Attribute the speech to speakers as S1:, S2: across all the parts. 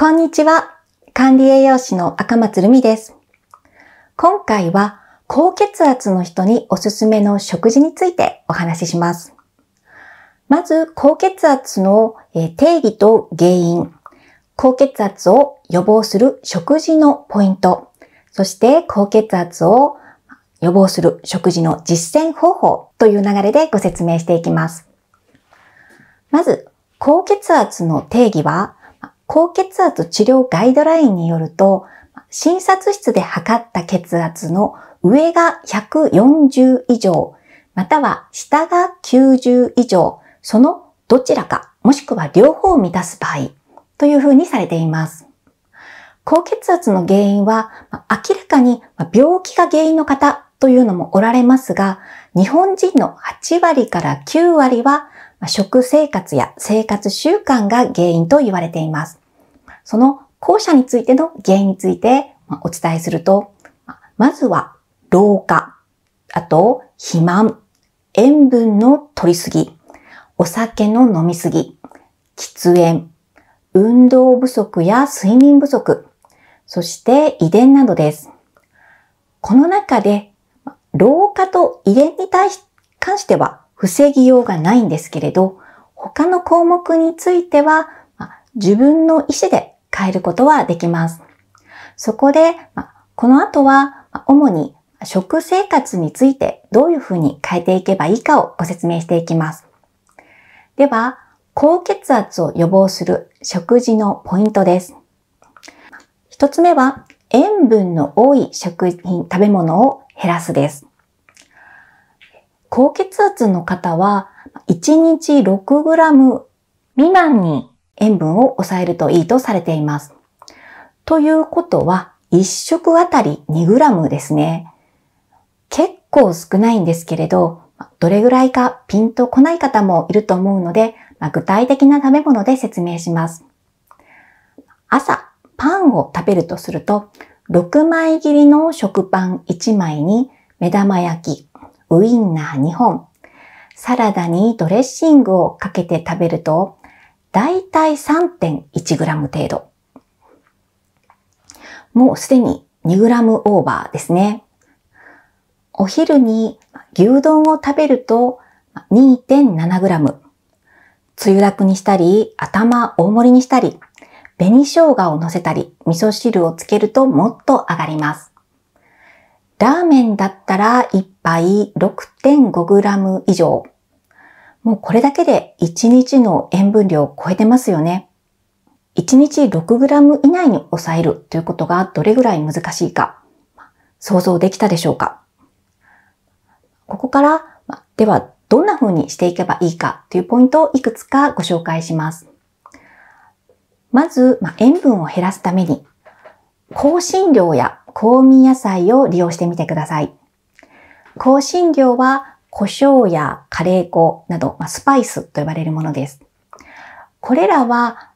S1: こんにちは。管理栄養士の赤松るみです。今回は高血圧の人におすすめの食事についてお話しします。まず、高血圧の定義と原因、高血圧を予防する食事のポイント、そして高血圧を予防する食事の実践方法という流れでご説明していきます。まず、高血圧の定義は、高血圧治療ガイドラインによると、診察室で測った血圧の上が140以上、または下が90以上、そのどちらか、もしくは両方を満たす場合、というふうにされています。高血圧の原因は、明らかに病気が原因の方というのもおられますが、日本人の8割から9割は、食生活や生活習慣が原因と言われています。その後者についての原因についてお伝えすると、まずは老化、あと肥満、塩分の取りすぎ、お酒の飲みすぎ、喫煙、運動不足や睡眠不足、そして遺伝などです。この中で、老化と遺伝に対し、関しては防ぎようがないんですけれど、他の項目については、自分の意思で変えることはできます。そこで、この後は主に食生活についてどういうふうに変えていけばいいかをご説明していきます。では、高血圧を予防する食事のポイントです。一つ目は、塩分の多い食品、食べ物を減らすです。高血圧の方は、1日 6g 未満に塩分を抑えるといいとされています。ということは、1食あたり 2g ですね。結構少ないんですけれど、どれぐらいかピンとこない方もいると思うので、具体的な食べ物で説明します。朝、パンを食べるとすると、6枚切りの食パン1枚に目玉焼き、ウインナー2本、サラダにドレッシングをかけて食べると、だいたい 3.1g 程度。もうすでに 2g オーバーですね。お昼に牛丼を食べると 2.7g。つゆだくにしたり、頭大盛りにしたり、紅生姜を乗せたり、味噌汁をつけるともっと上がります。ラーメンだったら1杯 6.5g 以上。もうこれだけで1日の塩分量を超えてますよね。1日 6g 以内に抑えるということがどれぐらい難しいか、想像できたでしょうかここから、ではどんな風にしていけばいいかというポイントをいくつかご紹介します。まず、塩分を減らすために、香辛料や香味野菜を利用してみてください。香辛料は胡椒やカレー粉など、まあ、スパイスと呼ばれるものです。これらは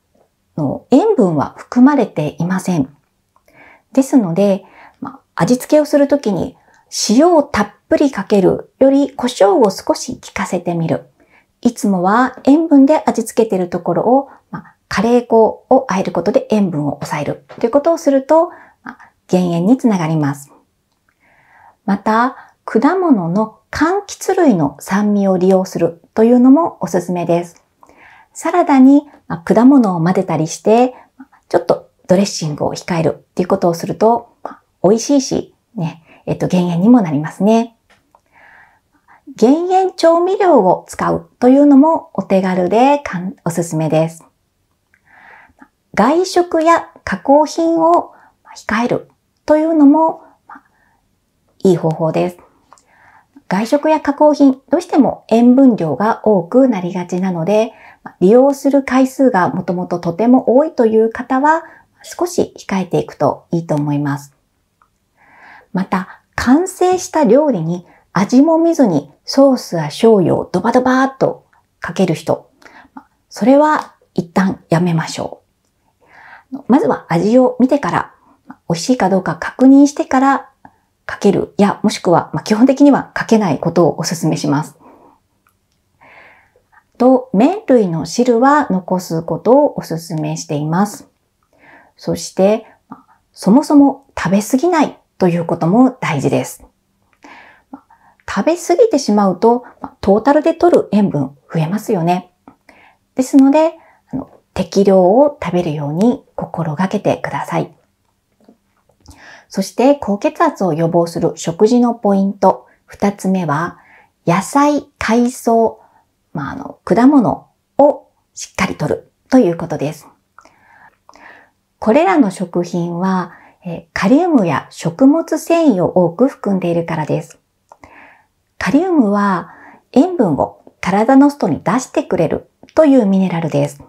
S1: の塩分は含まれていません。ですので、まあ、味付けをするときに塩をたっぷりかけるより胡椒を少し効かせてみる。いつもは塩分で味付けているところを、まあ、カレー粉を和えることで塩分を抑えるということをすると、まあ、減塩につながります。また、果物の柑橘類の酸味を利用するというのもおすすめです。サラダに果物を混ぜたりして、ちょっとドレッシングを控えるっていうことをすると、美味しいし、ね、えっと、減塩にもなりますね。減塩調味料を使うというのもお手軽でおすすめです。外食や加工品を控えるというのもいい方法です。外食や加工品、どうしても塩分量が多くなりがちなので、利用する回数がもともととても多いという方は、少し控えていくといいと思います。また、完成した料理に味も見ずにソースや醤油をドバドバーっとかける人、それは一旦やめましょう。まずは味を見てから、美味しいかどうか確認してからかけるや、もしくは、ま基本的にはかけないことをお勧めします。と、麺類の汁は残すことをお勧めしています。そして、そもそも食べ過ぎないということも大事です。食べ過ぎてしまうと、トータルで摂る塩分増えますよね。ですので、適量を食べるように心がけてください。そして高血圧を予防する食事のポイント。二つ目は、野菜、海藻、まあ、あの、果物をしっかりとるということです。これらの食品は、カリウムや食物繊維を多く含んでいるからです。カリウムは塩分を体の外に出してくれるというミネラルです。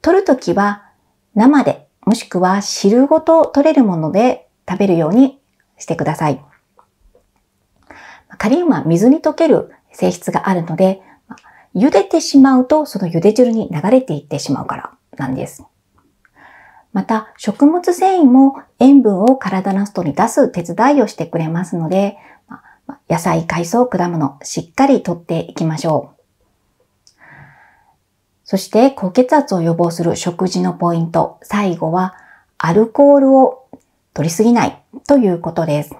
S1: 取るときは生でもしくは汁ごと取れるもので食べるようにしてください。カリウムは水に溶ける性質があるので、茹でてしまうとその茹で汁に流れていってしまうからなんです。また、食物繊維も塩分を体の外に出す手伝いをしてくれますので、野菜、海藻、果物、しっかりとっていきましょう。そして高血圧を予防する食事のポイント、最後はアルコールを取りすぎないということです。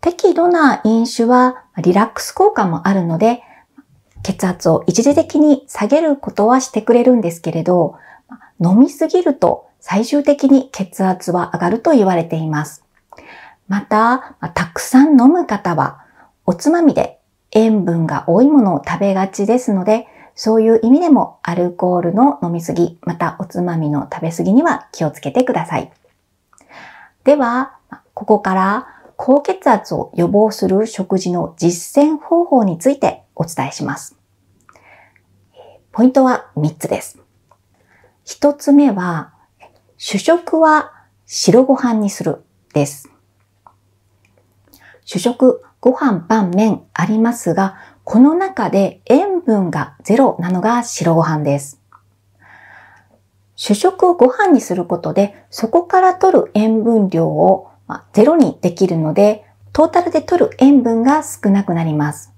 S1: 適度な飲酒はリラックス効果もあるので、血圧を一時的に下げることはしてくれるんですけれど、飲みすぎると最終的に血圧は上がると言われています。また、たくさん飲む方は、おつまみで塩分が多いものを食べがちですので、そういう意味でもアルコールの飲みすぎ、またおつまみの食べ過ぎには気をつけてください。では、ここから高血圧を予防する食事の実践方法についてお伝えします。ポイントは3つです。1つ目は、主食は白ご飯にするです。主食、ご飯、パン、麺ありますが、この中で塩分がゼロなのが白ご飯です。主食をご飯にすることで、そこから取る塩分量をゼロにできるので、トータルで取る塩分が少なくなります。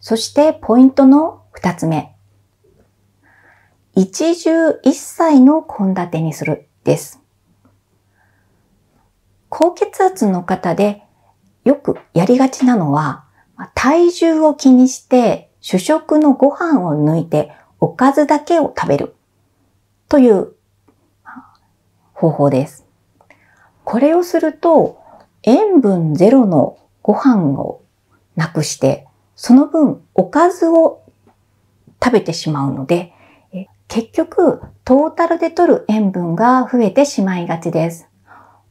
S1: そしてポイントの二つ目。一汁一菜の献立にするです。高血圧の方でよくやりがちなのは、体重を気にして主食のご飯を抜いておかずだけを食べるという方法です。これをすると塩分ゼロのご飯をなくしてその分おかずを食べてしまうので結局トータルで取る塩分が増えてしまいがちです。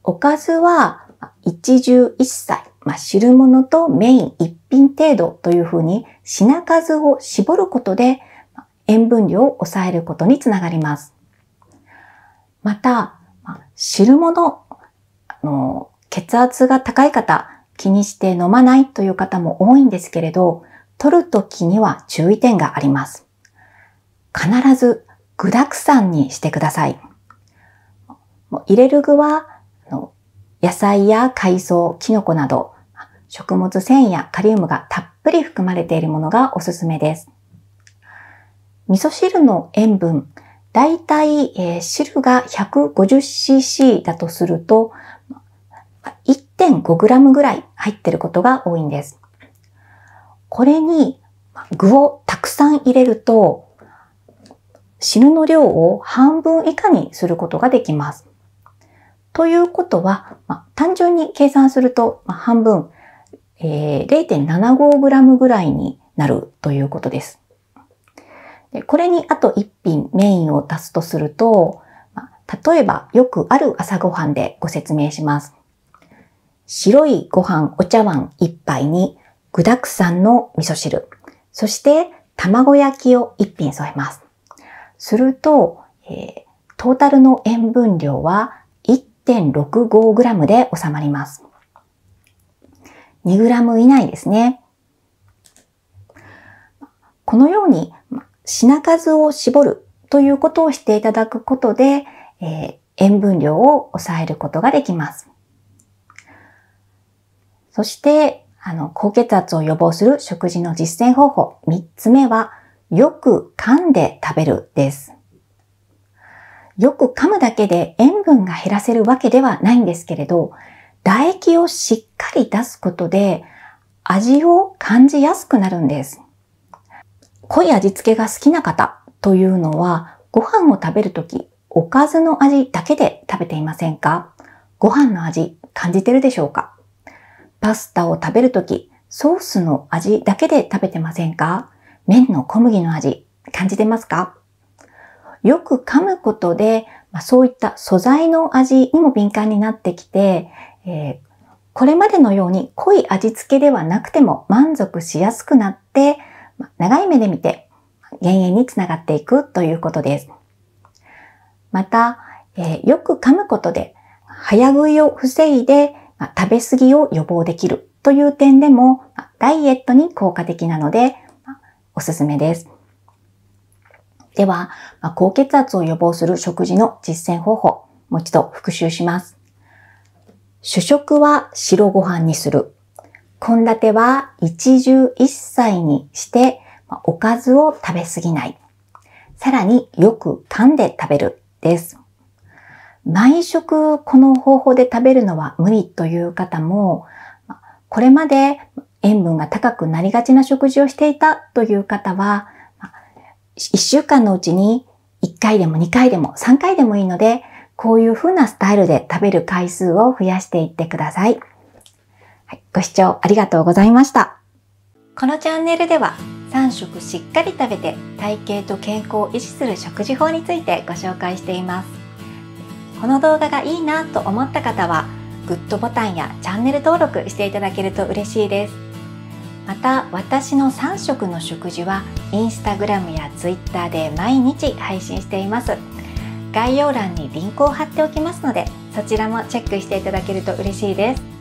S1: おかずは一汁一菜、まあ、汁物とメイン一品程度というふうに品数を絞ることで塩分量を抑えることにつながります。また、汁物、あの血圧が高い方、気にして飲まないという方も多いんですけれど、取るときには注意点があります。必ず具沢山にしてください。入れる具は、野菜や海藻、キノコなど、食物繊維やカリウムがたっぷり含まれているものがおすすめです。味噌汁の塩分、だいたい、えー、汁が 150cc だとすると、1.5g ぐらい入ってることが多いんです。これに具をたくさん入れると、汁の量を半分以下にすることができます。ということは、まあ、単純に計算すると、まあ、半分えー、0.75g ぐらいになるということです。でこれにあと1品メインを足すとすると、例えばよくある朝ごはんでご説明します。白いご飯お茶碗1杯に具沢山の味噌汁、そして卵焼きを1品添えます。すると、えー、トータルの塩分量は 1.65g で収まります。2g 以内ですね。このように品数を絞るということをしていただくことで、えー、塩分量を抑えることができます。そして、あの、高血圧を予防する食事の実践方法3つ目は、よく噛んで食べるです。よく噛むだけで塩分が減らせるわけではないんですけれど、唾液をしっかり出すことで味を感じやすくなるんです。濃い味付けが好きな方というのはご飯を食べるときおかずの味だけで食べていませんかご飯の味感じてるでしょうかパスタを食べるときソースの味だけで食べてませんか麺の小麦の味感じてますかよく噛むことで、まあ、そういった素材の味にも敏感になってきて、えー、これまでのように濃い味付けではなくても満足しやすくなって、長い目で見て減塩につながっていくということです。また、えー、よく噛むことで早食いを防いで、ま食べ過ぎを予防できるという点でも、まダイエットに効果的なので、まおすすめです。では、ま高血圧を予防する食事の実践方法、もう一度復習します。主食は白ご飯にする。献立は一汁一菜にして、おかずを食べすぎない。さらによく噛んで食べるです。毎食この方法で食べるのは無理という方も、これまで塩分が高くなりがちな食事をしていたという方は、1週間のうちに1回でも2回でも3回でもいいので、こういう風なスタイルで食べる回数を増やしていってください。はい、ご視聴ありがとうございました。このチャンネルでは3食しっかり食べて体型と健康を維持する食事法についてご紹介しています。この動画がいいなと思った方はグッドボタンやチャンネル登録していただけると嬉しいです。また私の3食の食事はインスタグラムやツイッターで毎日配信しています概要欄にリンクを貼っておきますのでそちらもチェックしていただけると嬉しいです。